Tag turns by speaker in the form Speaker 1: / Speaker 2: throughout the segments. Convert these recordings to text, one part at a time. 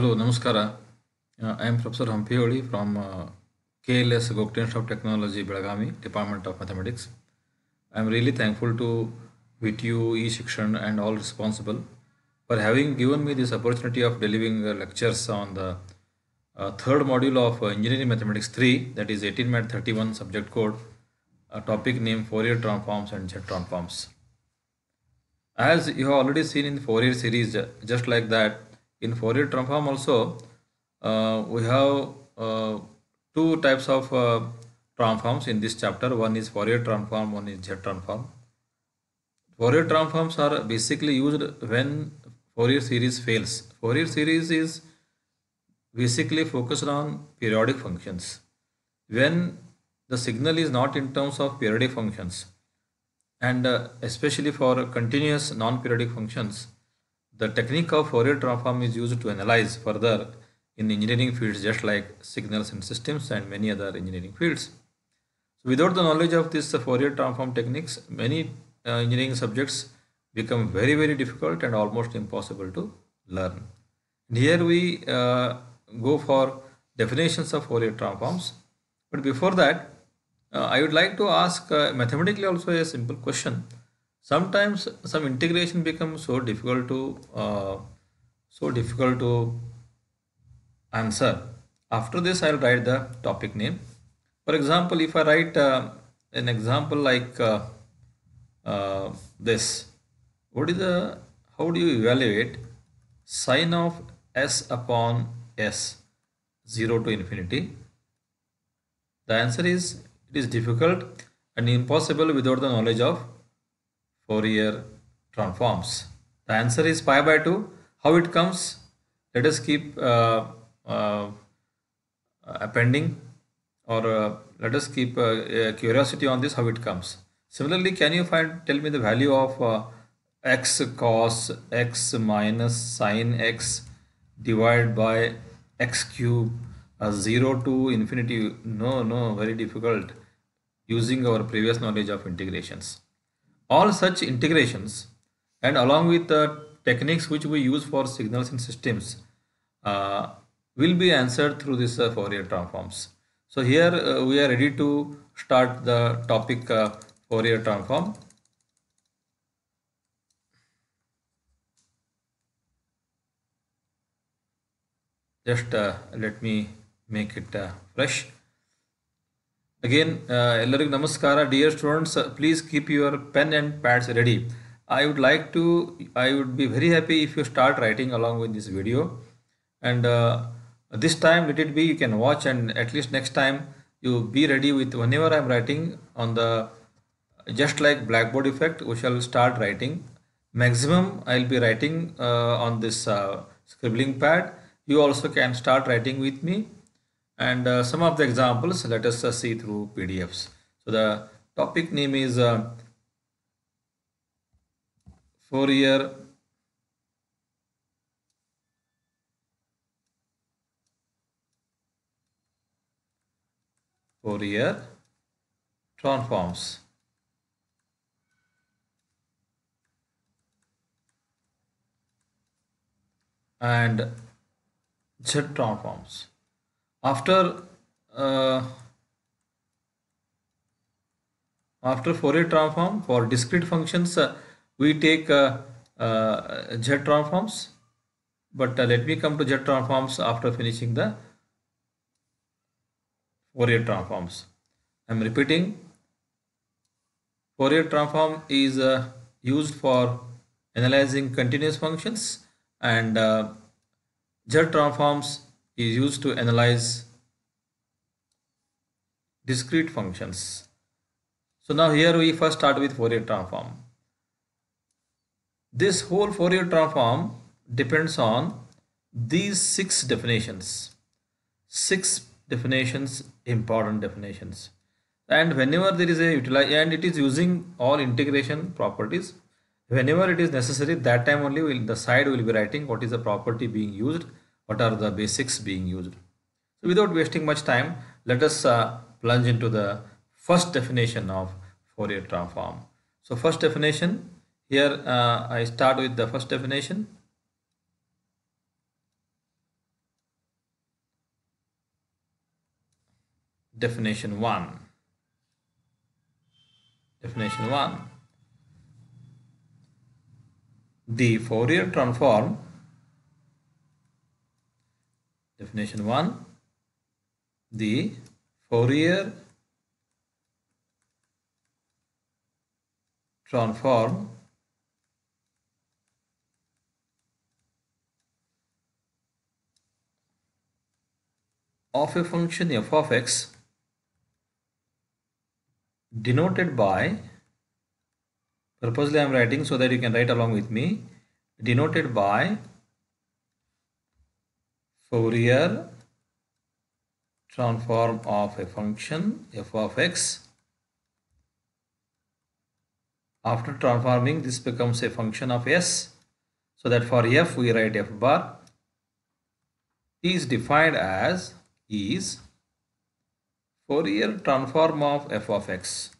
Speaker 1: Hello, Namaskara. Uh, I am Professor Hampioli from uh, KLS Gopten of Technology, Belagami, Department of Mathematics. I am really thankful to VTU, eShikshan and all responsible for having given me this opportunity of delivering uh, lectures on the uh, third module of uh, Engineering Mathematics 3, that is 18 31 subject code, a topic named Fourier transforms and Z transforms. As you have already seen in the Fourier series, uh, just like that, in Fourier transform also uh, we have uh, two types of uh, transforms in this chapter one is Fourier transform one is Z transform Fourier transforms are basically used when Fourier series fails Fourier series is basically focused on periodic functions when the signal is not in terms of periodic functions and uh, especially for continuous non-periodic functions the technique of Fourier transform is used to analyze further in engineering fields just like signals and systems and many other engineering fields. So without the knowledge of this Fourier transform techniques, many uh, engineering subjects become very very difficult and almost impossible to learn. And here we uh, go for definitions of Fourier transforms. But before that, uh, I would like to ask uh, mathematically also a simple question sometimes some integration becomes so difficult to uh, so difficult to answer after this i'll write the topic name for example if i write uh, an example like uh, uh, this what is the how do you evaluate sine of s upon s 0 to infinity the answer is it is difficult and impossible without the knowledge of Fourier transforms. The answer is pi by 2. How it comes? Let us keep uh, uh, appending or uh, let us keep uh, curiosity on this how it comes. Similarly, can you find tell me the value of uh, x cos x minus sine x divided by x cube uh, 0 to infinity? No, no, very difficult using our previous knowledge of integrations. All such integrations and along with the techniques which we use for signals and systems uh, will be answered through this uh, Fourier transforms. So here uh, we are ready to start the topic uh, Fourier transform. Just uh, let me make it uh, fresh. Again, uh, Namaskara, dear students, uh, please keep your pen and pads ready. I would like to, I would be very happy if you start writing along with this video. And uh, this time, let it be, you can watch and at least next time, you be ready with whenever I'm writing on the, just like blackboard effect, we shall start writing. Maximum, I'll be writing uh, on this scribbling pad. You also can start writing with me and uh, some of the examples let us uh, see through PDFs. So the topic name is uh, Fourier Fourier transforms. and Z transforms after uh, after Fourier transform for discrete functions uh, we take uh, uh Z transforms but uh, let me come to Z transforms after finishing the Fourier transforms I am repeating Fourier transform is uh, used for analyzing continuous functions and Z transforms is used to analyze discrete functions. So now here we first start with Fourier transform. This whole Fourier transform depends on these six definitions. Six definitions, important definitions. And whenever there is a and it is using all integration properties, whenever it is necessary, that time only will the side will be writing what is the property being used what are the basics being used. So without wasting much time, let us uh, plunge into the first definition of Fourier transform. So first definition, here uh, I start with the first definition. Definition 1. Definition 1. The Fourier transform Definition 1 The Fourier transform of a function f of x denoted by purposely I am writing so that you can write along with me denoted by Fourier transform of a function f of x. After transforming this becomes a function of s. So that for f we write f bar is defined as is Fourier transform of f of x.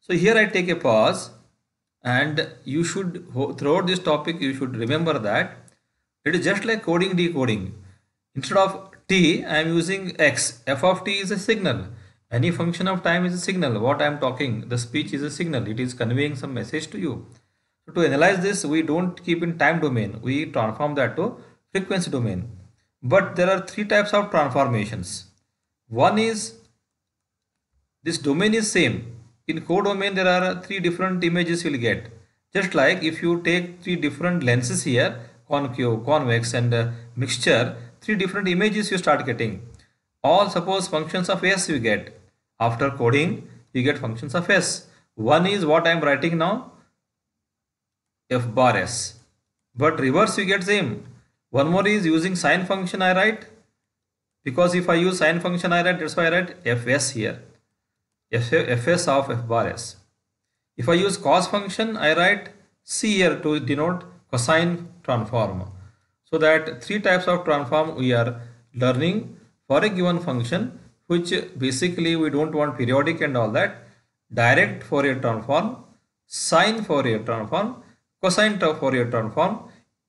Speaker 1: So here I take a pause and you should throughout this topic you should remember that it is just like coding decoding instead of t I am using x f of t is a signal any function of time is a signal what I am talking the speech is a signal it is conveying some message to you so to analyze this we don't keep in time domain we transform that to frequency domain but there are three types of transformations one is this domain is same in codomain there are three different images you'll get just like if you take three different lenses here concave convex and uh, mixture three different images you start getting. All suppose functions of S you get. After coding, you get functions of S. One is what I am writing now, F bar S. But reverse you get same. One more is using sine function I write. Because if I use sine function I write, that's why I write Fs here. Fs of F bar S. If I use cos function, I write C here to denote cosine transform. So that three types of transform we are learning for a given function which basically we don't want periodic and all that. Direct Fourier transform, sine Fourier transform, cosine Fourier transform.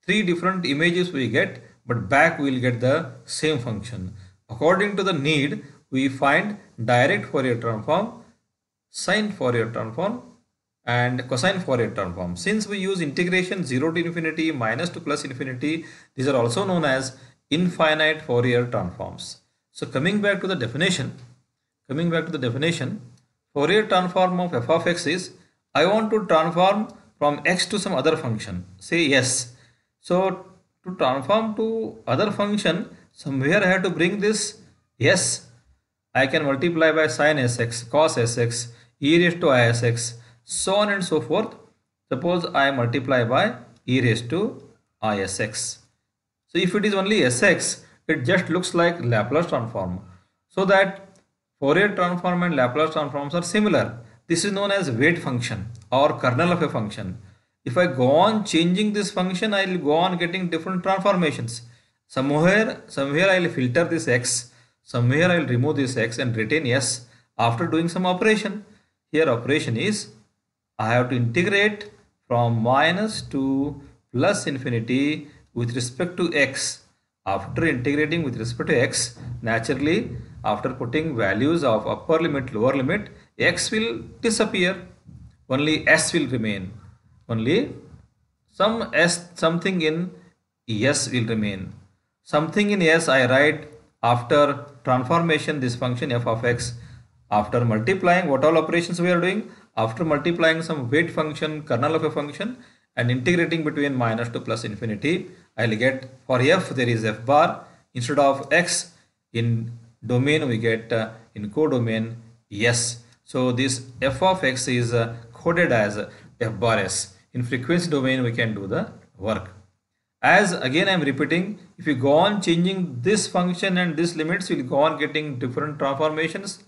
Speaker 1: Three different images we get but back we will get the same function. According to the need we find direct Fourier transform, sine Fourier transform, and cosine Fourier transform. Since we use integration 0 to infinity minus to plus infinity, these are also known as infinite Fourier transforms. So coming back to the definition, coming back to the definition, Fourier transform of f of x is I want to transform from x to some other function, say yes. So to transform to other function, somewhere I have to bring this yes. I can multiply by sine sx, cos sx, e raised to isx, so on and so forth. Suppose I multiply by e raised to isx. So if it is only sx, it just looks like Laplace transform. So that Fourier transform and Laplace transforms are similar. This is known as weight function or kernel of a function. If I go on changing this function, I will go on getting different transformations. Somewhere, somewhere I will filter this x, somewhere I will remove this x and retain s after doing some operation. Here operation is I have to integrate from minus to plus infinity with respect to x. After integrating with respect to x, naturally after putting values of upper limit, lower limit, x will disappear. Only s will remain. Only some s, something in s will remain. Something in s I write after transformation this function f of x after multiplying what all operations we are doing after multiplying some weight function, kernel of a function and integrating between minus to plus infinity, I'll get for f there is f bar instead of x in domain we get uh, in codomain s. So this f of x is uh, coded as f bar s. In frequency domain we can do the work. As again I am repeating if you go on changing this function and these limits you will go on getting different transformations.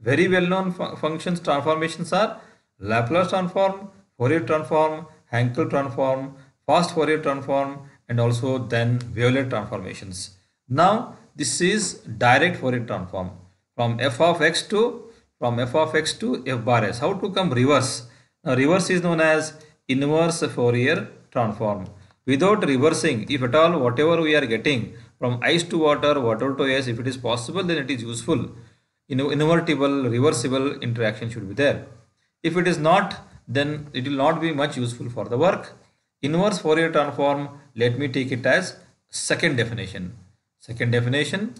Speaker 1: Very well known fu functions transformations are Laplace transform, Fourier transform, Hankel transform, fast Fourier transform and also then wavelet transformations. Now this is direct Fourier transform from f of x to from f of x to f bar s. How to come reverse? Now reverse is known as inverse Fourier transform. Without reversing, if at all whatever we are getting from ice to water, water to ice, if it is possible then it is useful. You know, invertible, reversible interaction should be there. If it is not, then it will not be much useful for the work. Inverse Fourier transform, let me take it as second definition. Second definition,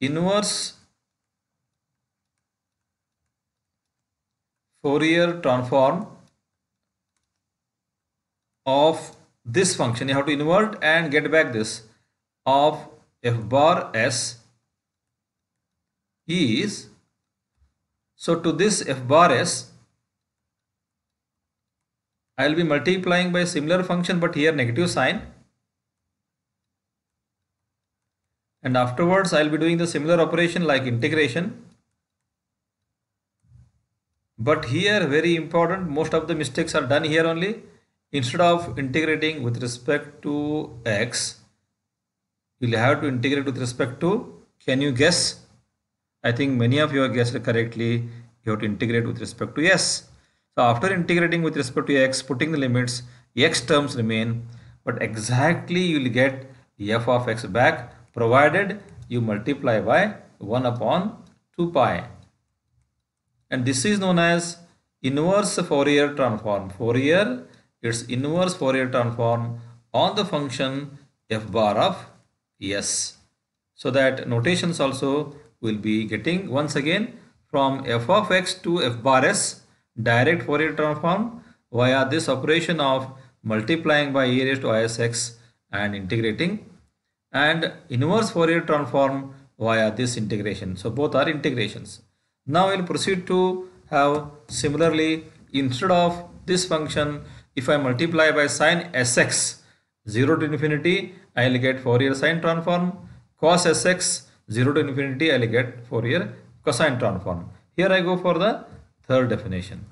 Speaker 1: inverse Fourier transform of this function. You have to invert and get back this of f bar s is so to this f bar s, I will be multiplying by similar function but here negative sign. And afterwards I will be doing the similar operation like integration. But here very important most of the mistakes are done here only. Instead of integrating with respect to x, you will have to integrate with respect to, can you guess? I think many of you have guessed correctly. You have to integrate with respect to s. So after integrating with respect to x, putting the limits, x terms remain, but exactly you will get f of x back provided you multiply by 1 upon 2 pi. And this is known as inverse Fourier transform. Fourier, its inverse Fourier transform on the function f bar of s. So that notations also we'll be getting once again from f of x to f bar s direct Fourier transform via this operation of multiplying by e raised to isx and integrating and inverse Fourier transform via this integration. So both are integrations. Now we'll proceed to have similarly instead of this function if I multiply by sine sx 0 to infinity I will get Fourier sine transform cos sx 0 to infinity I'll get Fourier cosine transform. Here I go for the third definition.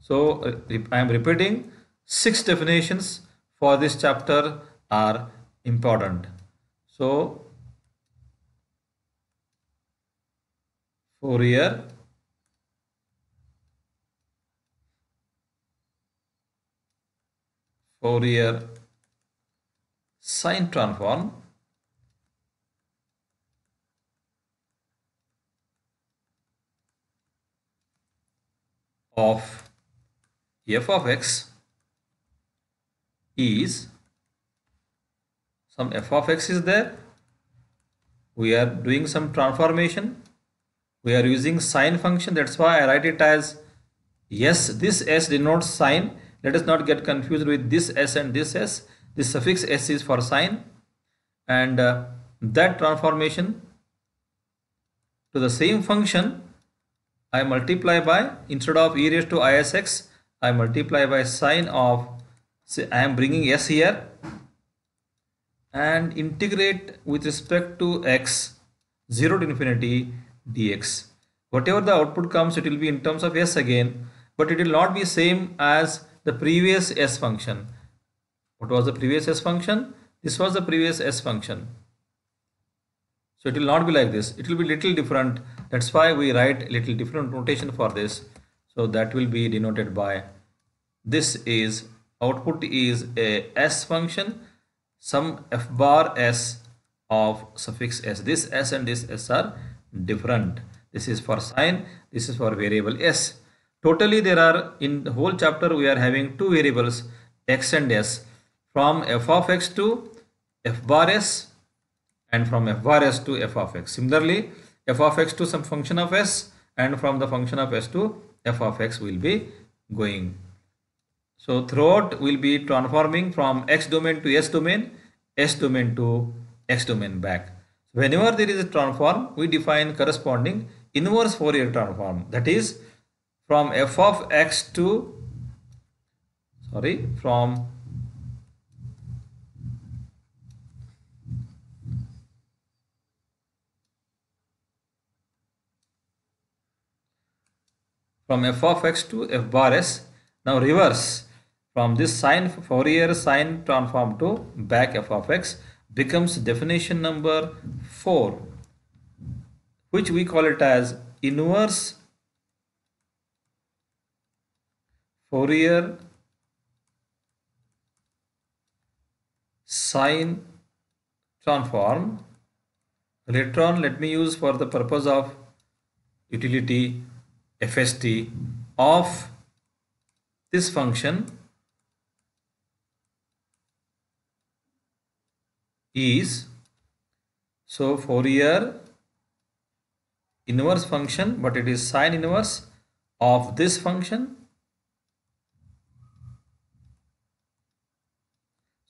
Speaker 1: So uh, I am repeating six definitions for this chapter are important. So Fourier Fourier sine transform of f of x is some f of x is there we are doing some transformation we are using sine function that's why I write it as yes this s denotes sine let us not get confused with this s and this s this suffix s is for sine and uh, that transformation to the same function I multiply by instead of e raised to isx I multiply by sine of say I am bringing s here and integrate with respect to x 0 to infinity dx whatever the output comes it will be in terms of s again but it will not be same as the previous s function what was the previous s function this was the previous s function so it will not be like this it will be little different that's why we write a little different notation for this so that will be denoted by this is output is a s function some f bar s of suffix s this s and this s are different this is for sine this is for variable s totally there are in the whole chapter we are having two variables x and s from f of x to f bar s and from f bar s to f of x similarly f of x to some function of s and from the function of s to f of x will be going. So throughout will be transforming from x domain to s domain, s domain to x domain back. Whenever there is a transform, we define corresponding inverse Fourier transform. That is from f of x to, sorry, from from f of x to f bar s. Now reverse from this sine Fourier sine transform to back f of x becomes definition number 4 which we call it as inverse Fourier sine transform later on let me use for the purpose of utility fst of this function is so Fourier inverse function but it is sine inverse of this function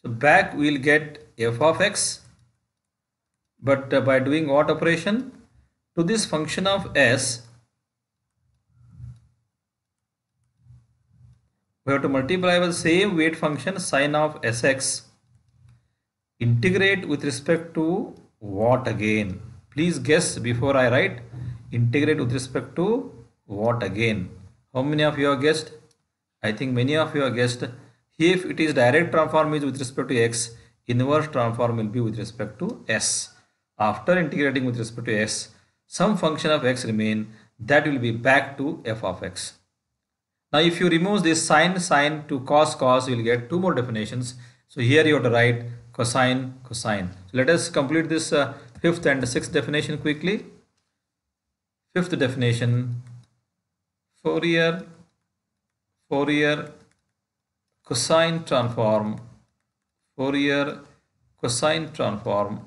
Speaker 1: so back we will get f of x but by doing what operation to this function of s we have to multiply by the same weight function sine of sx integrate with respect to what again please guess before i write integrate with respect to what again how many of you have guessed i think many of you have guessed if it is direct transform is with respect to x inverse transform will be with respect to s after integrating with respect to s some function of x remain that will be back to f of x now if you remove this sine sine to cos cos, you'll get two more definitions. So here you have to write cosine cosine. So let us complete this uh, fifth and sixth definition quickly. Fifth definition, Fourier, Fourier cosine transform, Fourier cosine transform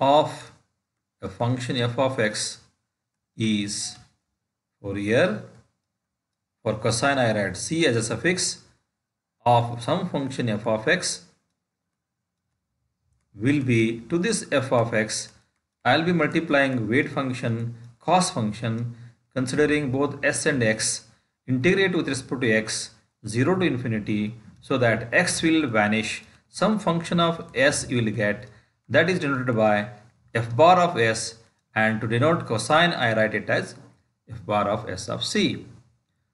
Speaker 1: of a function f of x is for here for cosine I write c as a suffix of some function f of x will be to this f of x I'll be multiplying weight function cos function considering both s and x integrate with respect to x 0 to infinity so that x will vanish some function of s you will get that is denoted by f bar of s and to denote cosine I write it as f bar of s of c.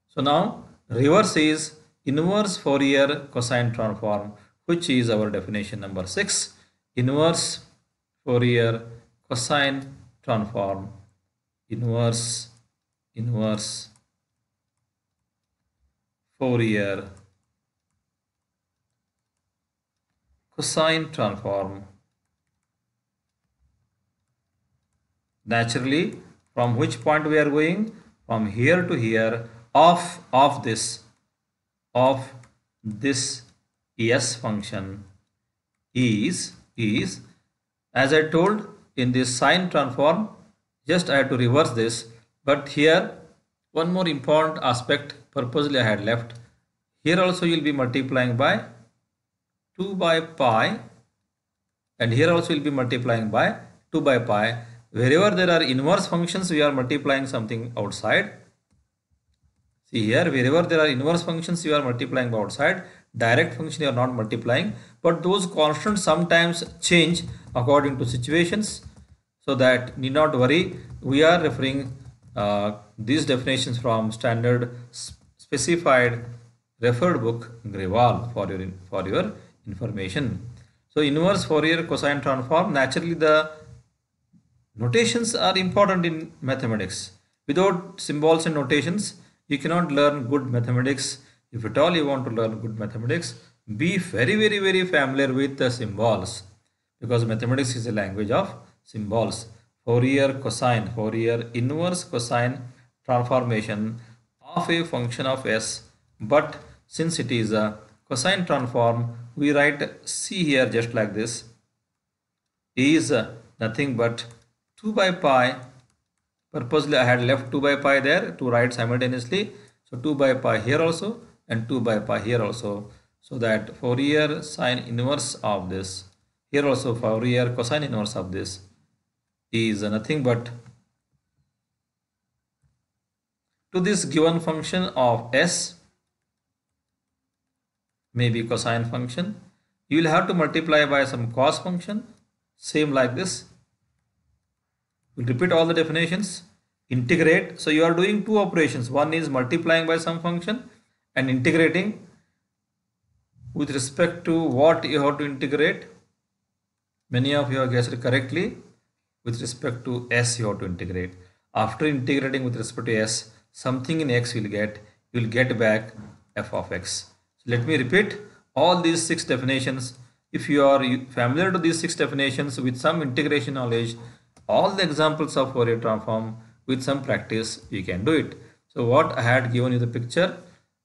Speaker 1: So now reverse is inverse Fourier cosine transform which is our definition number 6 inverse Fourier cosine transform inverse inverse Fourier cosine transform naturally from which point we are going from here to here of of this of this es function is is as I told in this sine transform just I have to reverse this but here one more important aspect purposely I had left here also you'll be multiplying by 2 by pi and here also you'll be multiplying by 2 by pi wherever there are inverse functions we are multiplying something outside see here wherever there are inverse functions you are multiplying outside direct function you are not multiplying but those constants sometimes change according to situations so that need not worry we are referring uh, these definitions from standard specified referred book Greval for your for your information so inverse Fourier cosine transform naturally the Notations are important in mathematics. Without symbols and notations, you cannot learn good mathematics. If at all you want to learn good mathematics, be very, very, very familiar with the symbols because mathematics is a language of symbols. Fourier cosine, Fourier inverse cosine transformation of a function of s. But since it is a cosine transform, we write c here just like this is nothing but 2 by pi purposely I had left 2 by pi there to write simultaneously so 2 by pi here also and 2 by pi here also so that Fourier sine inverse of this here also Fourier cosine inverse of this is nothing but to this given function of s may be cosine function you will have to multiply by some cos function same like this We'll repeat all the definitions. Integrate. So you are doing two operations. One is multiplying by some function and integrating with respect to what you have to integrate. Many of you have guessed correctly. With respect to S you have to integrate. After integrating with respect to S, something in X will get, you will get back f of x. So let me repeat all these six definitions. If you are familiar to these six definitions with some integration knowledge, all the examples of Fourier transform with some practice you can do it. So what I had given you the picture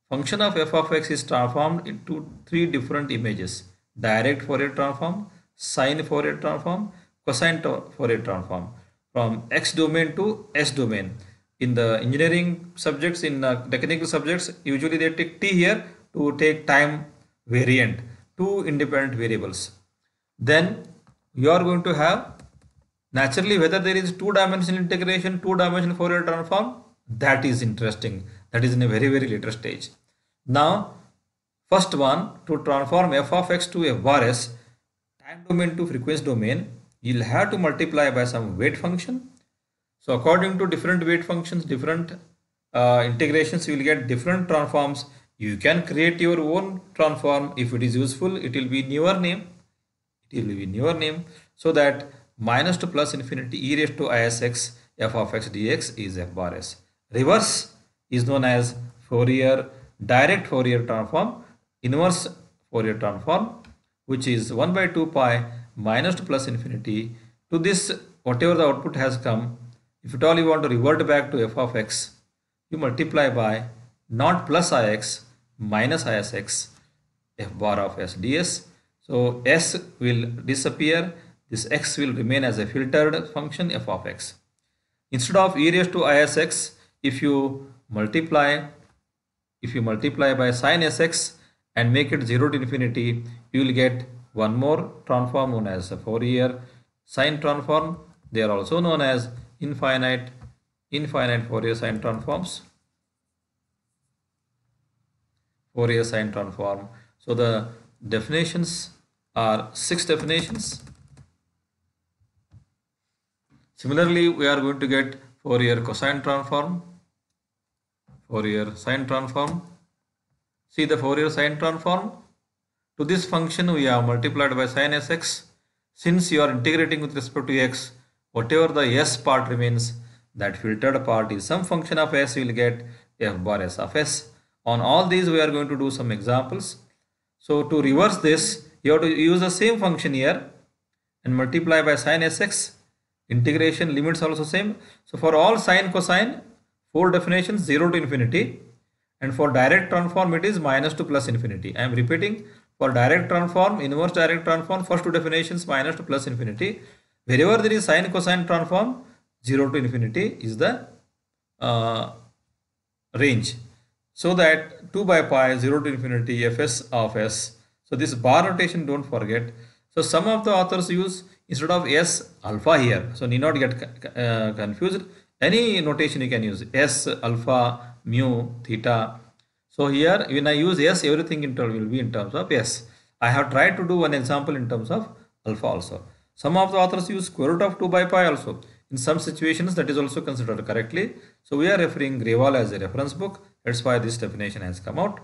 Speaker 1: function of f of x is transformed into three different images direct Fourier transform, sine Fourier transform, cosine Fourier transform from x domain to s domain. In the engineering subjects, in the technical subjects, usually they take t here to take time variant, two independent variables. Then you are going to have Naturally, whether there is two-dimensional integration, two-dimensional Fourier transform, that is interesting. That is in a very, very later stage. Now, first one, to transform f of x to f bar s, time domain to frequency domain, you'll have to multiply by some weight function. So according to different weight functions, different uh, integrations, you will get different transforms. You can create your own transform. If it is useful, it will be in your name. It will be in your name so that minus to plus infinity e raised to isx f of x dx is f bar s. Reverse is known as Fourier direct Fourier transform, inverse Fourier transform which is 1 by 2 pi minus to plus infinity to this whatever the output has come if at all you want to revert back to f of x you multiply by not plus ix minus isx f bar of s ds so s will disappear this x will remain as a filtered function f of x. Instead of e raised to isx, if you multiply, if you multiply by sine sx and make it 0 to infinity, you will get one more transform known as a Fourier sine transform. They are also known as infinite, infinite Fourier sine transforms. Fourier sine transform. So the definitions are six definitions Similarly, we are going to get Fourier cosine transform, Fourier sine transform. See the Fourier sine transform. To this function, we have multiplied by sine sx. Since you are integrating with respect to x, whatever the s part remains, that filtered part is some function of s, you will get f bar s of s. On all these, we are going to do some examples. So to reverse this, you have to use the same function here and multiply by sine sx integration limits also same so for all sine cosine four definitions 0 to infinity and for direct transform it is minus to plus infinity i am repeating for direct transform inverse direct transform first two definitions minus to plus infinity wherever there is sine cosine transform 0 to infinity is the uh, range so that 2 by pi 0 to infinity fs of s so this bar notation don't forget so some of the authors use instead of S alpha here. So need not get uh, confused. Any notation you can use S alpha mu theta. So here when I use S everything in terms will be in terms of S. I have tried to do one example in terms of alpha also. Some of the authors use square root of 2 by pi also. In some situations that is also considered correctly. So we are referring Grewal as a reference book. That's why this definition has come out.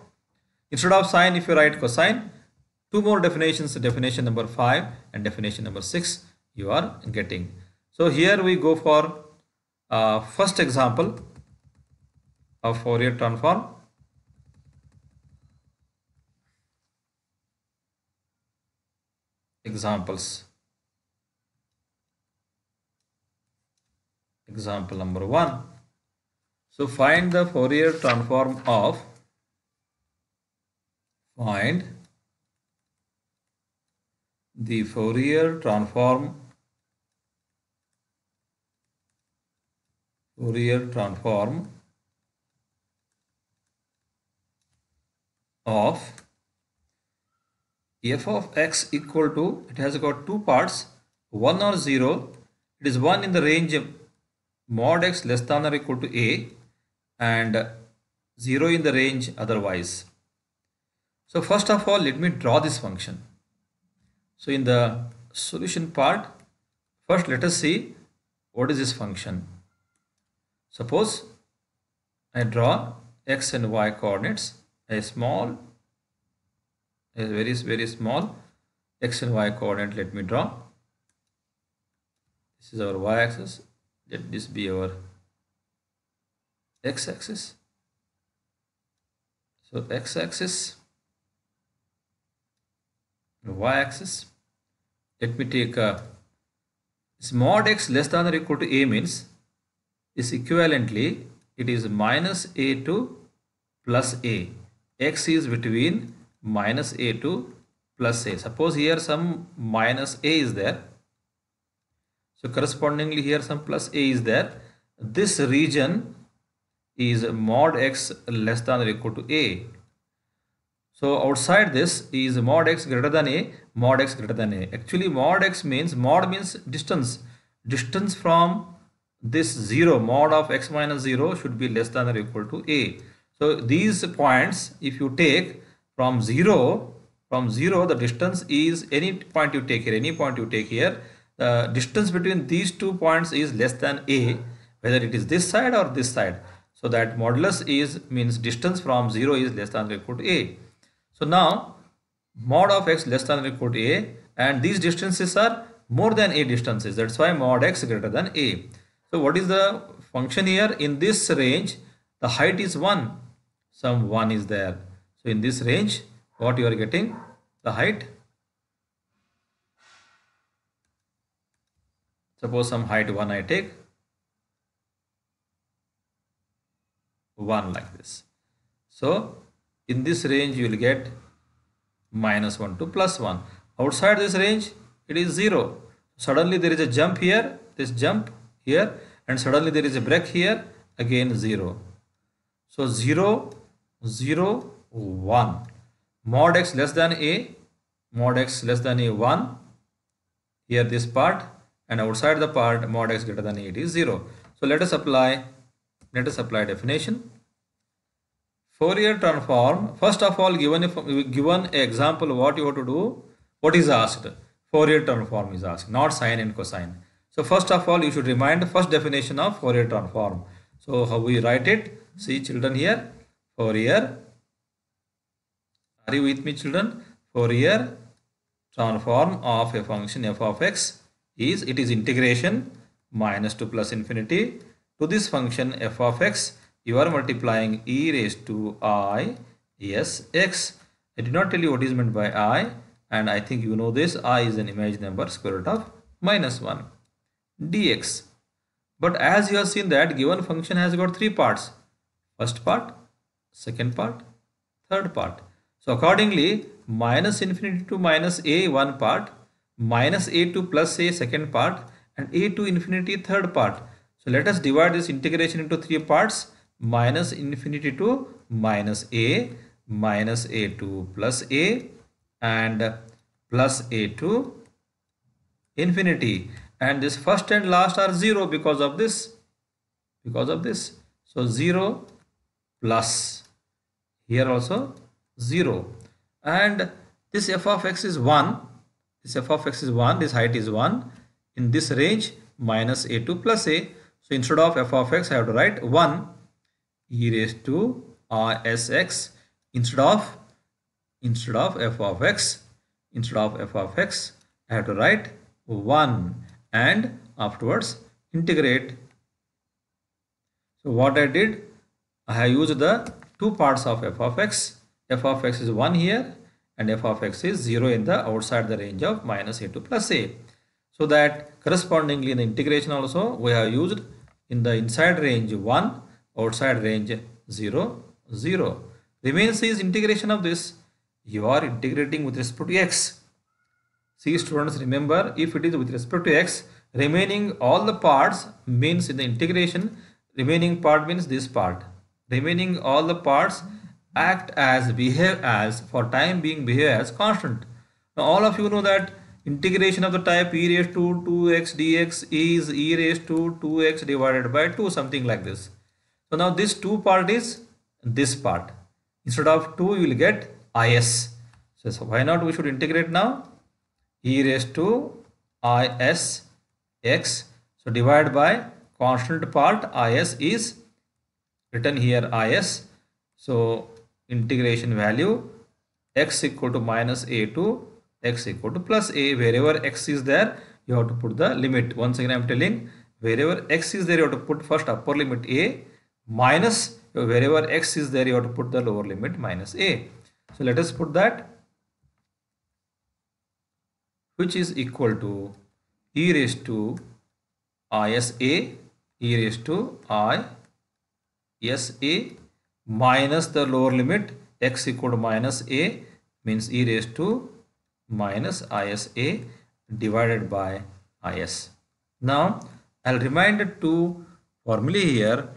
Speaker 1: Instead of sine if you write cosine two more definitions definition number five and definition number six you are getting so here we go for uh, first example of Fourier transform examples example number one so find the Fourier transform of find the Fourier transform Fourier transform of f of x equal to it has got two parts 1 or 0 it is 1 in the range mod x less than or equal to a and 0 in the range otherwise so first of all let me draw this function so in the solution part, first let us see what is this function. Suppose I draw x and y coordinates, a small, a very, very small x and y coordinate let me draw. This is our y axis, let this be our x axis. So x axis y-axis let me take a mod x less than or equal to a means is equivalently it is minus a to plus a x is between minus a to plus a suppose here some minus a is there so correspondingly here some plus a is there this region is mod x less than or equal to a so outside this is mod x greater than a, mod x greater than a. Actually mod x means, mod means distance. Distance from this 0, mod of x minus 0 should be less than or equal to a. So these points, if you take from 0, from 0 the distance is any point you take here, any point you take here, the distance between these two points is less than a, whether it is this side or this side. So that modulus is means distance from 0 is less than or equal to a. So now mod of x less than or equal to a and these distances are more than a distances. That's why mod x greater than a. So what is the function here? In this range, the height is 1. Some 1 is there. So in this range, what you are getting? The height. Suppose some height 1 I take. 1 like this. So in this range you will get minus 1 to plus 1 outside this range it is 0 suddenly there is a jump here this jump here and suddenly there is a break here again 0 so 0 0 1 mod x less than a mod x less than a 1 here this part and outside the part mod x greater than a it is 0 so let us apply let us apply definition Fourier transform, first of all given if given example what you have to do, what is asked? Fourier transform is asked, not sine and cosine. So first of all you should remind first definition of Fourier transform. So how we write it? See children here, Fourier. Are you with me children? Fourier transform of a function f of x is it is integration minus 2 plus infinity to this function f of x you are multiplying e raised to i yes x I did not tell you what is meant by i and I think you know this i is an image number square root of minus 1 dx but as you have seen that given function has got three parts first part second part third part so accordingly minus infinity to minus a one part minus a to plus a second part and a to infinity third part so let us divide this integration into three parts minus infinity to minus a minus a to plus a and plus a to infinity and this first and last are 0 because of this because of this so 0 plus here also 0 and this f of x is 1 this f of x is 1 this height is 1 in this range minus a to plus a so instead of f of x I have to write 1 e raised to rsx instead of instead of f of x instead of f of x I have to write 1 and afterwards integrate so what I did I have used the two parts of f of x f of x is 1 here and f of x is 0 in the outside the range of minus a to plus a so that correspondingly in the integration also we have used in the inside range 1 outside range 0 0 remains is integration of this you are integrating with respect to x see students remember if it is with respect to x remaining all the parts means in the integration remaining part means this part remaining all the parts act as behave as for time being behave as constant now all of you know that integration of the type e raised to 2x dx is e raised to 2x divided by 2 something like this so now this 2 part is this part. Instead of 2, you will get is. So, so why not we should integrate now? e raised to is x. So divide by constant part is is written here is. So integration value x equal to minus a to x equal to plus a wherever x is there you have to put the limit once again i am telling wherever x is there you have to put first upper limit a minus wherever x is there you have to put the lower limit minus a. So let us put that which is equal to e raised to isa e raised to i sa minus the lower limit x equal to minus a means e raised to minus isa divided by is. Now I'll remind it to formulae here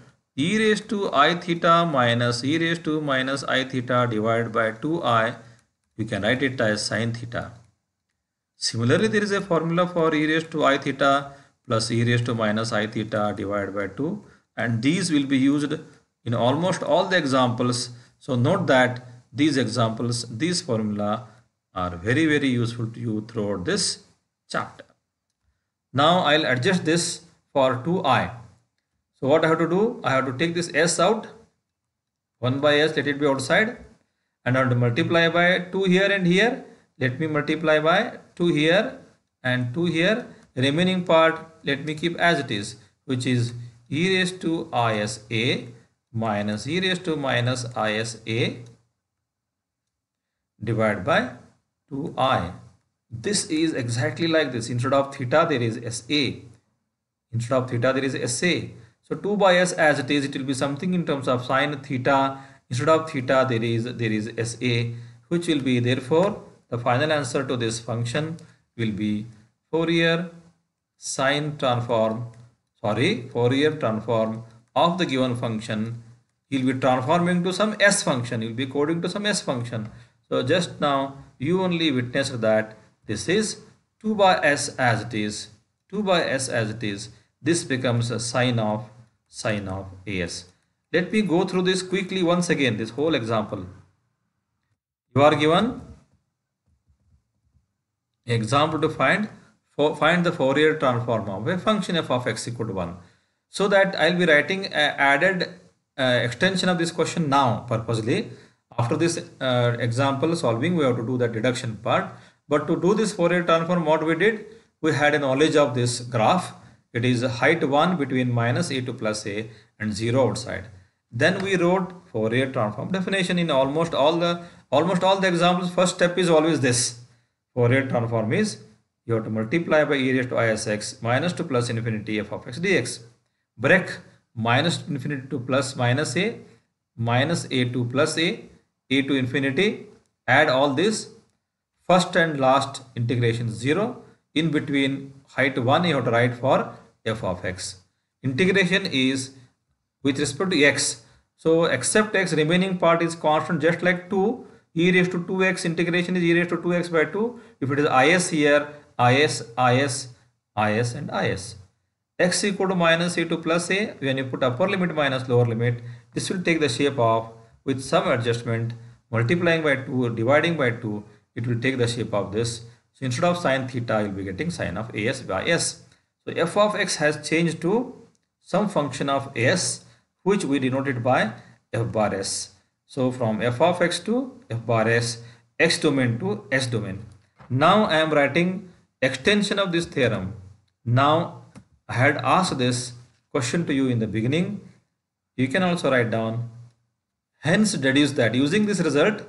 Speaker 1: e raised to i theta minus e raised to minus i theta divided by 2i you can write it as sine theta. Similarly there is a formula for e raised to i theta plus e raised to minus i theta divided by 2 and these will be used in almost all the examples so note that these examples these formula are very very useful to you throughout this chapter. Now I'll adjust this for 2i so what I have to do? I have to take this s out. 1 by s, let it be outside. And I have to multiply by 2 here and here. Let me multiply by 2 here and 2 here. Remaining part, let me keep as it is, which is e raised to isa minus e raised to minus isa divided by 2i. This is exactly like this. Instead of theta, there is sa. Instead of theta, there is sa so 2 by s as it is, it will be something in terms of sine theta. Instead of theta, there is there is SA, which will be therefore the final answer to this function will be Fourier sine transform, sorry, Fourier transform of the given function. You'll be transforming to some S function. You'll be coding to some S function. So just now you only witnessed that this is 2 by s as it is 2 by s as it is this becomes a sine of sine of AS. Let me go through this quickly once again, this whole example. You are given example to find for, find the Fourier transform of a function f of x equal to 1. So that I will be writing added uh, extension of this question now purposely. After this uh, example solving, we have to do the deduction part. But to do this Fourier transform, what we did, we had a knowledge of this graph it is height 1 between minus a to plus a and 0 outside. Then we wrote Fourier transform definition in almost all the almost all the examples. First step is always this. Fourier transform is you have to multiply by e raised to isx minus to plus infinity f of x dx. Break minus infinity to plus minus a minus a to plus a a to infinity add all this first and last integration 0 in between height 1 you have to write for f of x. Integration is with respect to x. So except x remaining part is constant just like 2 e raised to 2x integration is e raised to 2x by 2. If it is is here is is is and is x equal to minus a to plus a when you put upper limit minus lower limit this will take the shape of with some adjustment multiplying by 2 dividing by 2 it will take the shape of this so instead of sine theta you will be getting sine of as by s so f of x has changed to some function of s which we denoted by f bar s. So from f of x to f bar s, x domain to s domain. Now I am writing extension of this theorem. Now I had asked this question to you in the beginning. You can also write down, hence deduce that using this result,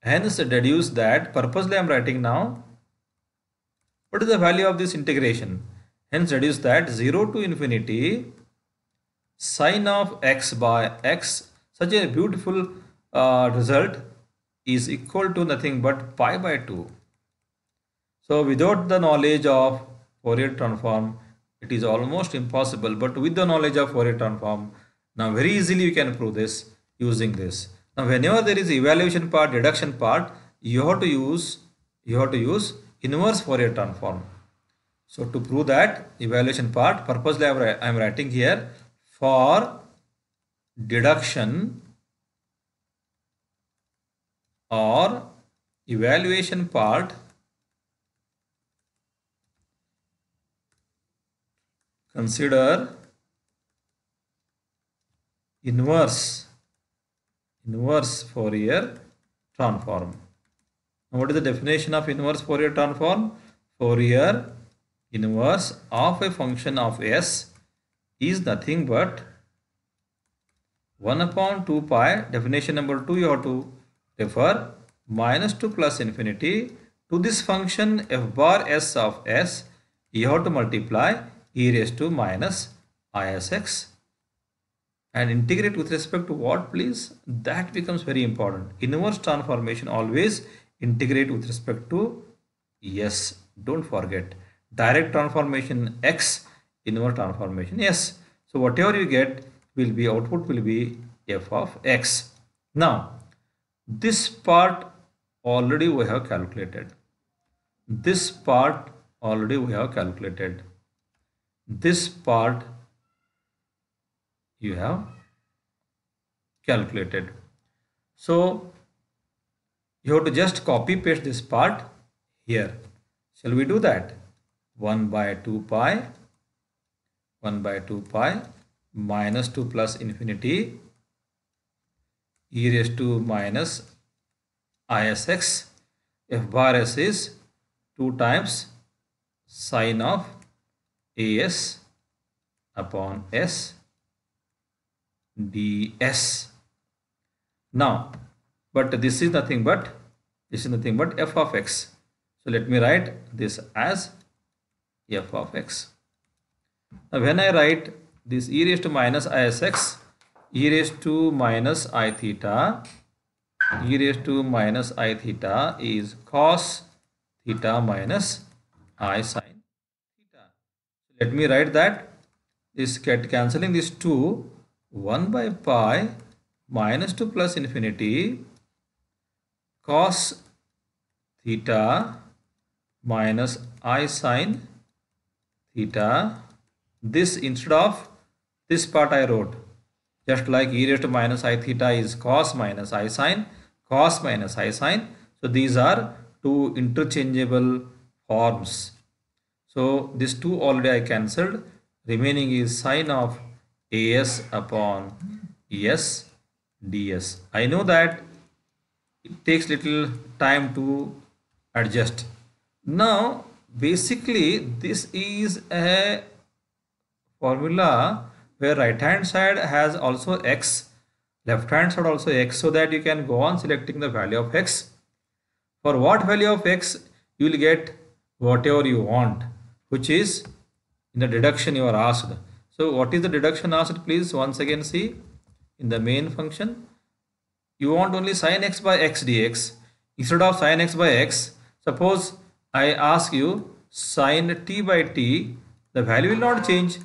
Speaker 1: hence deduce that purposely I am writing now what is the value of this integration? Hence reduce that 0 to infinity sine of x by x such a beautiful uh, result is equal to nothing but pi by 2. So without the knowledge of Fourier transform it is almost impossible but with the knowledge of Fourier transform now very easily you can prove this using this. Now whenever there is evaluation part, reduction part you have to use you have to use inverse Fourier transform. So to prove that evaluation part, purposely I am writing here for deduction or evaluation part consider inverse inverse Fourier transform what is the definition of inverse Fourier transform? Fourier inverse of a function of s is nothing but 1 upon 2 pi definition number 2 you have to refer minus 2 plus infinity to this function f bar s of s you have to multiply e raised to minus isx and integrate with respect to what please that becomes very important inverse transformation always integrate with respect to s. Don't forget direct transformation x, inverse transformation s. So whatever you get will be output will be f of x. Now this part already we have calculated. This part already we have calculated. This part you have calculated. So you have to just copy paste this part here shall we do that 1 by 2 pi 1 by 2 pi minus 2 plus infinity e raised to minus isx f bar s is 2 times sine of as upon s ds now but this is nothing but this is nothing but f of x so let me write this as f of x now when i write this e raised to minus isx e raised to minus i theta e raised to minus i theta is cos theta minus i sine theta let me write that this get cancelling these two 1 by pi minus 2 plus infinity cos theta minus i sine theta this instead of this part I wrote just like e raised to minus i theta is cos minus i sine cos minus i sine so these are two interchangeable forms so these two already I cancelled remaining is sine of as upon es ds I know that it takes little time to adjust now basically this is a formula where right hand side has also x left hand side also x so that you can go on selecting the value of x for what value of x you will get whatever you want which is in the deduction you are asked so what is the deduction asked please once again see in the main function you want only sine x by x dx instead of sine x by x suppose I ask you sine t by t the value will not change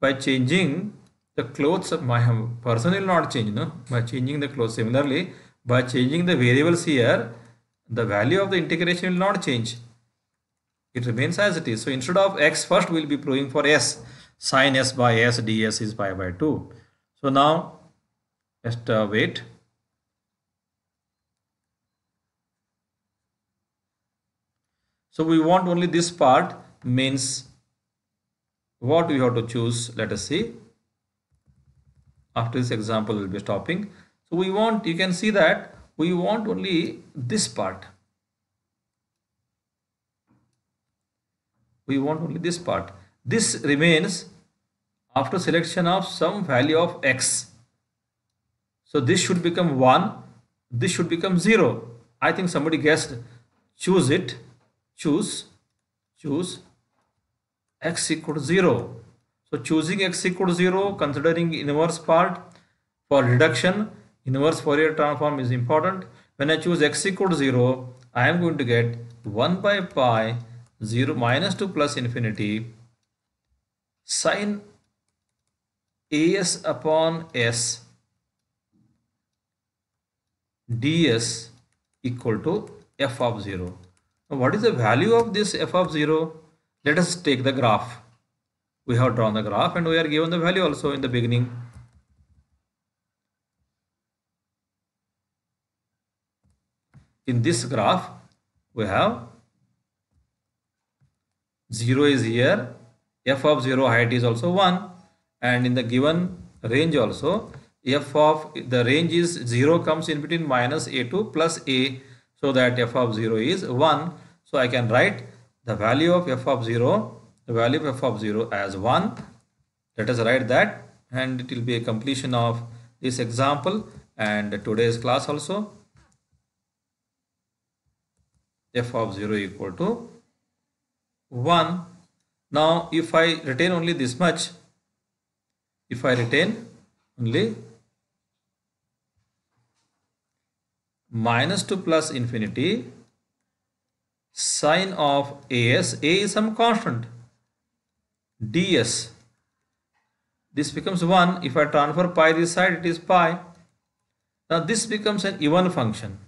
Speaker 1: by changing the clothes of my person will not change no by changing the clothes similarly by changing the variables here the value of the integration will not change it remains as it is so instead of x first we'll be proving for s sine s by s ds is pi by 2 so now just uh, wait so we want only this part means what we have to choose let us see after this example we'll be stopping so we want you can see that we want only this part we want only this part this remains after selection of some value of x so this should become 1 this should become 0 i think somebody guessed choose it choose choose x equal to 0 so choosing x equal to 0 considering inverse part for reduction inverse Fourier transform is important when I choose x equal to 0 I am going to get 1 by pi 0 minus 2 plus infinity sine as upon s ds equal to f of 0 what is the value of this f of 0? Let us take the graph. We have drawn the graph and we are given the value also in the beginning. In this graph, we have 0 is here, f of 0 height is also 1 and in the given range also f of the range is 0 comes in between minus a to plus a so that f of 0 is 1. So I can write the value of f of 0, the value of f of 0 as 1. Let us write that and it will be a completion of this example and today's class also. f of 0 equal to 1. Now if I retain only this much, if I retain only minus 2 plus infinity sine of as a is some constant ds this becomes 1 if I transfer pi this side it is pi now this becomes an even function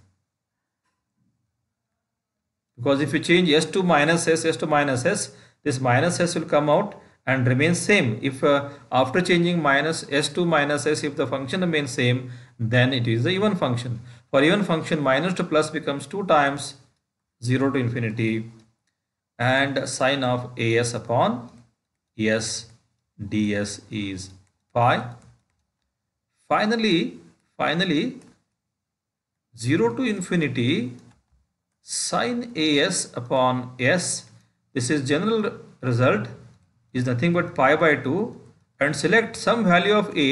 Speaker 1: because if you change s to minus s s to minus s this minus s will come out and remain same if uh, after changing minus s to minus s if the function remains same then it is the even function for even function minus to plus becomes 2 times 0 to infinity and sine of as upon s ds is pi. Finally, finally 0 to infinity sine as upon s this is general result is nothing but pi by 2 and select some value of a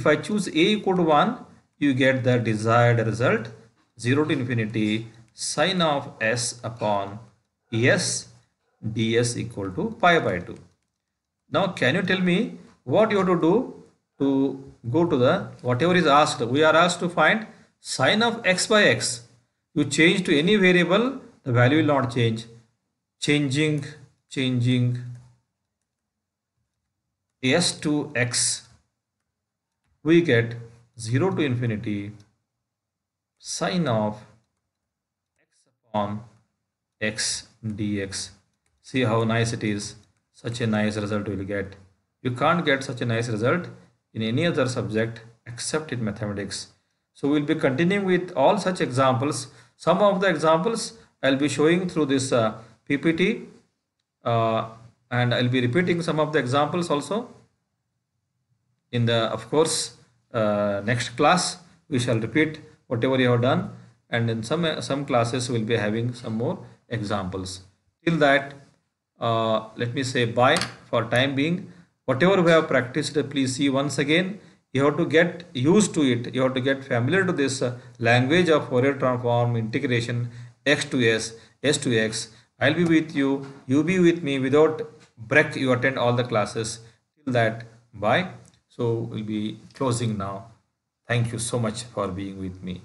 Speaker 1: if I choose a equal to 1 you get the desired result 0 to infinity sine of s upon s ds equal to pi by 2. Now can you tell me what you have to do to go to the whatever is asked. We are asked to find sine of x by x. You change to any variable, the value will not change. Changing, changing s to x, we get 0 to infinity sine of x upon x dx see how nice it is such a nice result you will get you can't get such a nice result in any other subject except in mathematics so we'll be continuing with all such examples some of the examples i'll be showing through this uh, ppt uh, and i'll be repeating some of the examples also in the of course uh, next class we shall repeat whatever you have done and in some some classes we'll be having some more examples till that uh, let me say bye for time being whatever we have practiced please see once again you have to get used to it you have to get familiar to this uh, language of Fourier transform integration x to s s to x i'll be with you you be with me without break you attend all the classes till that bye so we'll be closing now. Thank you so much for being with me.